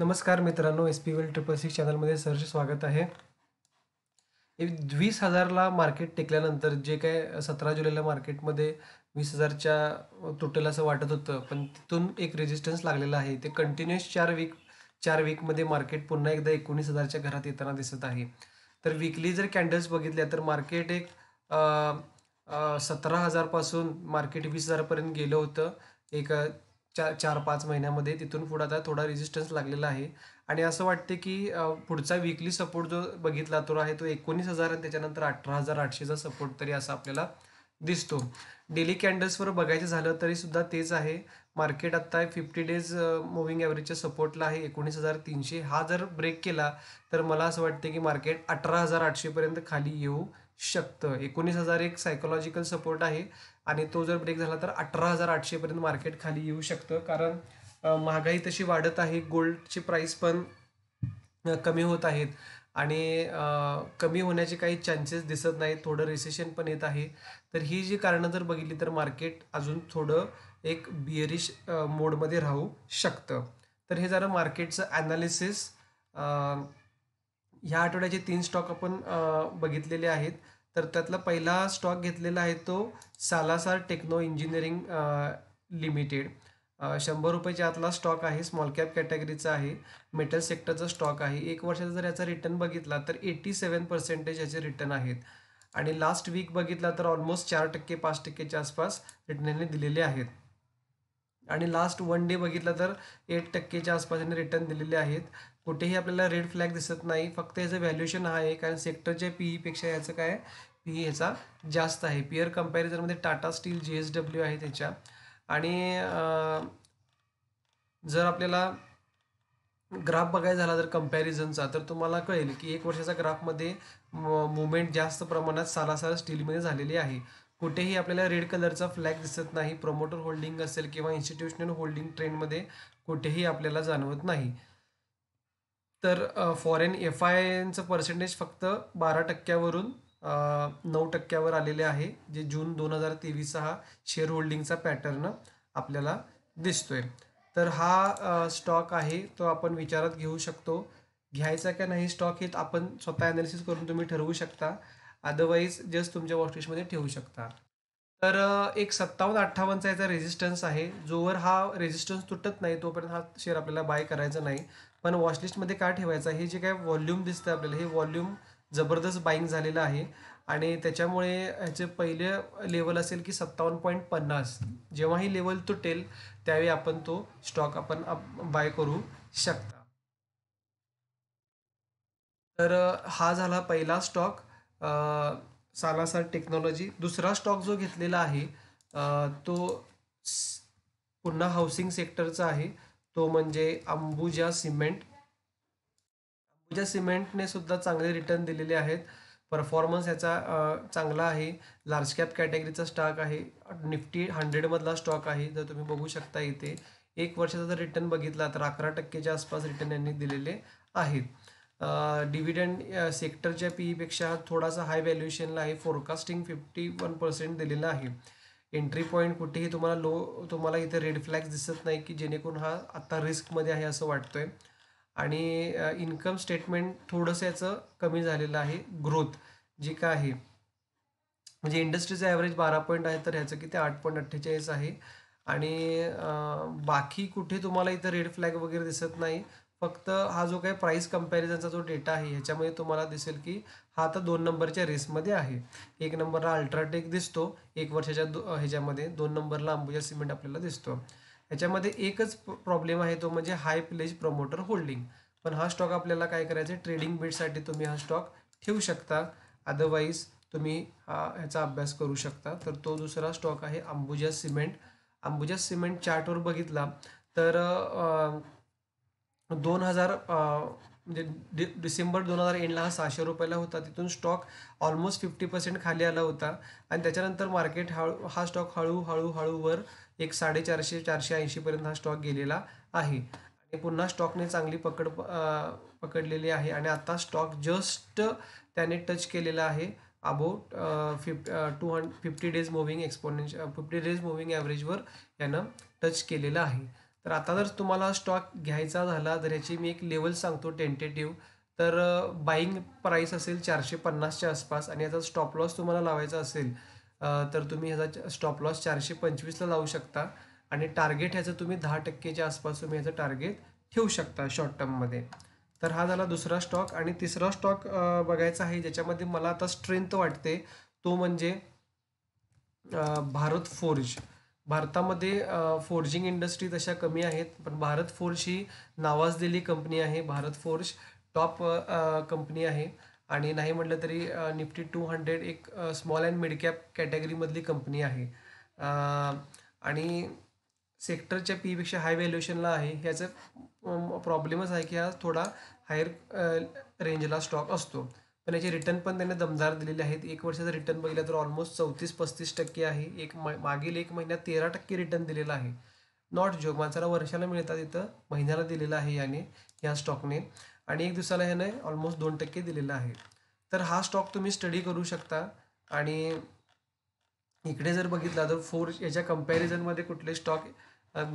नमस्कार मित्रांनो S P well triple six चॅनलमध्ये सर स्वागत आहे वीस हजारला मार्केट टेकल्यानंतर जे काय सतरा जुलैला मार्केटमध्ये वीस हजारच्या तुटेल असं वाटत होतं पण तिथून एक रेजिस्टन्स लागलेला आहे ते कंटिन्युअस चार वीक चार वीकमध्ये मार्केट पुन्हा एकदा एकोणीस हजारच्या घरात येताना दिसत आहे तर विकली जर कॅन्डल्स बघितल्या तर मार्केट एक सतरा हजारपासून मार्केट वीस हजारपर्यंत गेलं होतं एक चार चार पाच महिन्यामध्ये तिथून पुढं आता थोडा रेजिस्टन्स लागलेला आहे आणि असं वाटते की पुढचा वीकली सपोर्ट जो बघितला तो आहे तो एकोणीस हजार आणि त्याच्यानंतर अठरा हजार आठशेचा सपोर्ट तरी असा आपल्याला दिसतो डेली कॅन्डल्सवर बघायचं झालं तरी सुद्धा तेच आहे मार्केट आत्ता फिफ्टी डेज मुव्हिंग ॲव्हरेजच्या सपोर्टला आहे एकोणीस हजार तीनशे हा जर ब्रेक केला तर मला असं वाटते की मार्केट अठरा हजार आठशेपर्यंत खाली येऊ शकतं एकोणीस हजार एक सायकोलॉजिकल सपोर्ट आहे आणि तो जर ब्रेक झाला तर अठरा हजार आठशेपर्यंत मार्केट खाली येऊ शकतं कारण महागाई तशी वाढत आहे गोल्डची प्राईस पण कमी होत आहेत आणि कमी होण्याचे काही चान्सेस दिसत नाहीत थोडं रिसेशन पण येत आहे तर ही जी कारणं जर बघितली तर मार्केट अजून थोडं एक बिअरिश मोडमध्ये राहू शकतं तर हे जरा मार्केटचं ॲनालिसिस ह्या आठवड्याचे तीन स्टॉक आपण बघितलेले आहेत तर त्यातला पहिला स्टॉक घेतलेला आहे तो सालासार टेक्नो इंजिनिअरिंग लिमिटेड शंभर रुपयाच्या आतला स्टॉक आहे स्मॉल कॅप कॅटेगरीचा आहे मेटल सेक्टरचा स्टॉक आहे एक वर्षाचा जर याचा रिटर्न बघितला तर एटी सेवन पर्सेंटेज याचे रिटर्न आहेत आणि लास्ट वीक बघितला तर ऑलमोस्ट चार टक्के पाच टक्केच्या आसपास रिटर्न दिलेले आहेत आणि लास्ट वन डे बघितला तर एट टक्केच्या आसपास यांनी रिटर्न दिलेले आहेत कुठेही आपल्याला रेड फ्लॅग दिसत नाही फक्त याचं व्हॅल्युएशन आहे कारण सेक्टरच्या पी ईपेक्षा e याचं काय पी ई e ह्याचा जास्त आहे पिअर कम्पॅरिझनमध्ये Tata steel G S W आहे त्याच्या आणि जर आपल्याला ग्राफ बघायचा झाला जर कम्पॅरिझनचा तर तुम्हाला कळेल की एक वर्षाचा ग्राफमध्ये मुवमेंट जास्त प्रमाणात सालासाल स्टीलमध्ये झालेली आहे कुठेही आपल्याला रेड कलरचा फ्लॅग दिसत नाही प्रमोटर होल्डिंग असेल किंवा इन्स्टिट्यूशनल होल्डिंग ट्रेंडमध्ये कुठेही आपल्याला जाणवत नाही तर फॉरेन एफ आयचं पर्सेंटेज फक्त बारा टक्क्यावरून नऊ टक्क्यावर आलेले आहे जे जून दोन हजार तेवीसचा हा शेअर होल्डिंगचा पॅटर्न आपल्याला दिसतोय तर हा स्टॉक आहे तो आपण विचारात घेऊ शकतो घ्यायचा का नाही स्टॉक हे आपण स्वतः अनालिसिस करून तुम्ही ठरवू शकता अदरवाईज जस्ट तुमच्या वॉचलिस्टमध्ये ठेवू शकता तर एक सत्तावन्न अठ्ठावन्नचा याचा रेजिस्टन्स आहे जोवर हा रेझिस्टन्स तुटत नाही तोपर्यंत हा शेअर आपल्याला बाय करायचा नाही पण वॉचलिस्टमध्ये काय ठेवायचा हे जे काय व्हॉल्यूम दिसतं आपल्याला हे व्हॉल्यूम जबरदस्त बाईंग झालेलं आहे आणि त्याच्यामुळे ह्याचे पहिले लेवल असेल की सत्तावन्न पॉईंट पन्नास जेव्हा ही लेवल तुटेल त्यावेळी आपण तो स्टॉक आपण बाय करू शकता तर हा झाला पहिला स्टॉक सालासार टेक्नॉलॉजी दुसरा स्टॉक जो घेतलेला आहे तो पुन्हा हाऊसिंग सेक्टरचा आहे तो म्हणजे अंबुजा सिमेंट अंबुजा सिमेंटने सुद्धा चांगले रिटर्न दिलेले आहेत परफॉर्मन्स याचा चांगला आहे लार्ज कॅप कॅटेगरीचा स्टॉक आहे निफ्टी हंड्रेडमधला स्टॉक आहे जर तुम्ही बघू शकता इथे एक वर्षाचा जर रिटर्न बघितला तर अकरा टक्केच्या आसपास रिटर्न यांनी दिलेले आहेत डिव्हिडंड सेक्टरच्या पी थोडासा हाय व्हॅल्युएशनला आहे फोरकास्टिंग फिफ्टी वन पर्सेंट दिलेलं आहे एंट्री पॉईंट कुठेही तुम्हाला लो तुम्हाला इथे रेड फ्लॅग्स दिसत नाही की जेणेकरून हा आत्ता रिस्कमध्ये आहे असं वाटतोय आणि इन्कम स्टेटमेंट थोडंसं याचं कमी झालेलं आहे ग्रोथ जी काय आहे म्हणजे इंडस्ट्रीचं ॲव्हरेज बारा पॉईंट आहे तर ह्याचं किती आठ पॉईंट अठ्ठेचाळीस आहे आणि बाकी कुठे तुम्हाला इथं रेड फ्लॅग वगैरे दिसत नाही फक्त हा जो काही प्राईस कम्पॅरिझनचा जो डेटा आहे ह्याच्यामध्ये तुम्हाला दिसेल की हा आता दोन नंबरच्या रेसमध्ये आहे एक नंबरला अल्ट्राटेक दिसतो एक वर्षाच्या दो ह्याच्यामध्ये दोन नंबरला अंबुजा सिमेंट आपल्याला दिसतो ह्याच्यामध्ये एकच प्रॉब्लेम आहे तो म्हणजे हाय प्लेज प्रमोटर होल्डिंग पण हा स्टॉक आपल्याला काय करायचं ट्रेडिंग बीटसाठी तुम्ही हा स्टॉक ठेवू शकता अदरवाईज तुम्ही हा ह्याचा अभ्यास करू शकता तर तो दुसरा स्टॉक आहे अंबुजा सिमेंट अंबुजा सिमेंट चार्टवर बघितला तर दोन हजार म्हणजे डि डिसेंबर दोन हजार एंडला हा सहाशे रुपयाला होता तिथून स्टॉक ऑलमोस्ट फिफ्टी पर्सेंट खाली आला होता आणि त्याच्यानंतर मार्केट हळू हा स्टॉक हळूहळू हळूवर एक साडेचारशे चारशे ऐंशीपर्यंत हा स्टॉक गेलेला आहे आणि पुन्हा स्टॉकने चांगली पकड पकडलेली आहे आणि आता स्टॉक जस्ट त्याने टच केलेला आहे about fif two hund fifty days moving exponential fifty days moving ॲव्हरेजवर यानं टच केलेलं आहे तर आता जर तुम्हाला स्टॉक घ्यायचा झाला तर याची मी एक लेवल सांगतो टेंटेटिव्ह तर बाईंग प्राईस असेल चारशे पन्नासच्या आसपास आणि याचा स्टॉप लॉस तुम्हाला लावायचा असेल तर तुम्ही ह्याचा स्टॉप लॉस चारशे पंचवीसला लावू शकता आणि टार्गेट ह्याचं तुम्ही दहा टक्केच्या आसपास तुम्ही ह्याचं टार्गेट ठेवू शकता शॉर्ट टर्ममध्ये तर हा झाला दुसरा स्टॉक आणि तिसरा स्टॉक बघायचा आहे ज्याच्यामध्ये मला आता स्ट्रेंथ वाटते तो म्हणजे भारत फोर्ज भारतामध्ये फोर्जिंग इंडस्ट्री तशा कमी आहेत पण भारत फोर्ज ही नावाजलेली कंपनी आहे भारत फोर्ज टॉप कंपनी आहे आणि नाही म्हटलं तरी निफ्टी टू हंड्रेड एक स्मॉल अँड मिड कॅप कॅटेगरीमधली कंपनी आहे आणि सेक्टरच्या पीपेक्षा हाय व्हॅल्युएशनला आहे ह्याचं प्रॉब्लेमच आहे की हा थोडा हायर रेंजला स्टॉक असतो पण याचे रिटर्न पण त्यांनी दमदार दिलेले आहेत एक वर्षाचा रिटर्न बघितलं तर ऑलमोस्ट चौतीस पस्तीस टक्के आहे एक मागील एक महिन्यात तेरा टक्के रिटर्न दिलेला आहे नॉट जोग माणसाला वर्षाला मिळतात इथं महिन्याला दिलेला आहे याने या स्टॉकने आणि एक दिवसाला ह्याने ऑलमोस्ट दोन टक्के दिलेला आहे तर हा स्टॉक तुम्ही स्टडी करू शकता आणि इकडे जर बघितला तर फोर याच्या कम्पॅरिझनमध्ये कुठले स्टॉक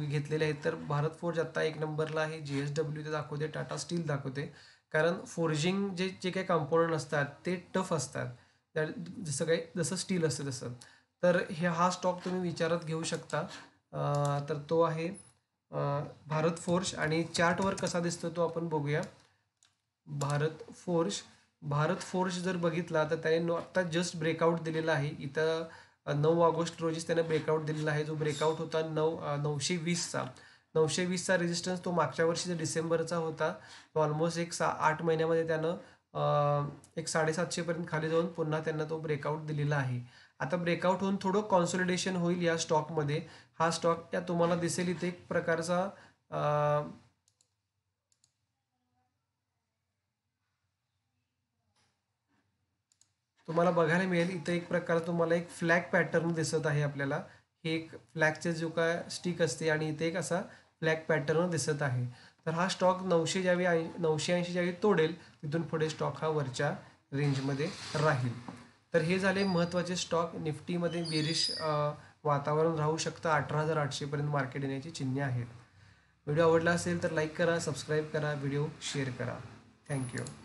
घेतलेले आहेत तर भारत फोर्ज आत्ता एक नंबरला आहे जी एस डब्ल्यू ते दाखवते टाटा स्टील दाखवते कारण फोर्जिंग जे जे काही कंपोनंट असतात ते टफ असतात त्या जसं काही जसं स्टील असतं तसं तर हे हा स्टॉक तुम्ही विचारात घेऊ शकता तर तो आहे भारत फोर्ज आणि चार्टवर कसा दिसतो तो आपण बघूया भारत फोर्ज भारत फोर्ज जर बघितला तर त्याने नो आत्ता जस्ट ब्रेकआउट दिलेला आहे इथं नऊ ऑगस्ट रोजीच त्याने ब्रेकआउट दिलेला आहे जो ब्रेकआउट होता नऊ नऊशे वीसचा नऊशे वीसचा रेजिस्टन्स तो मागच्या वर्षीचा डिसेंबरचा होता ऑलमोस्ट एक सा आठ महिन्यामध्ये त्यानं एक साडेसातशेपर्यंत खाली जाऊन पुन्हा त्यांना तो ब्रेकआउट दिलेला आहे आता ब्रेकआउट होऊन थोडं कॉन्सोलिडेशन होईल या स्टॉकमध्ये हा स्टॉक या तुम्हाला दिसेल इथे एक प्रकारचा तुम्हाला बघायला मिळेल इथं एक प्रकार तुम्हाला एक फ्लॅग पॅटर्न दिसत आहे आपल्याला हे एक फ्लॅगचे जो काय स्टिक असते आणि इथे एक असा ब्लॅक पॅटर्न दिसत आहे तर हा स्टॉक नऊशे ज्यावेळी ऐं नऊशे ऐंशी ज्यावेळी तोडेल तिथून पुढे स्टॉक हा वरच्या रेंजमध्ये राहील तर हे झाले महत्त्वाचे स्टॉक निफ्टीमध्ये बेरिश वातावरण राहू शकतं अठरा हजार आठशेपर्यंत मार्केट येण्याची चिन्हे आहेत व्हिडिओ आवडला असेल तर लाईक करा सबस्क्राईब करा व्हिडिओ शेअर करा थँक्यू